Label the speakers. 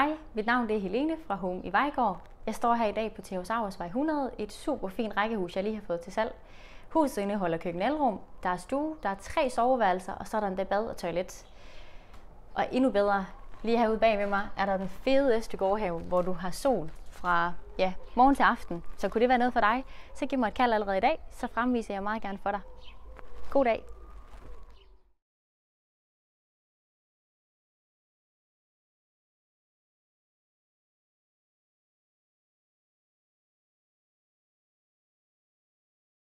Speaker 1: Hej, mit navn det er Helene fra Home i Vejgaard. Jeg står her i dag på Theosaurusvej 100, et super fint rækkehus, jeg lige har fået til salg. Huset indeholder køkkenalrum, der er stue, der er tre soveværelser, og så er der endda bad og toilet. Og endnu bedre, lige herude bag ved mig, er der den fedeste gårdhave, hvor du har sol fra ja, morgen til aften. Så kunne det være noget for dig, så giv mig et kald allerede i dag, så fremviser jeg meget gerne for dig. God dag!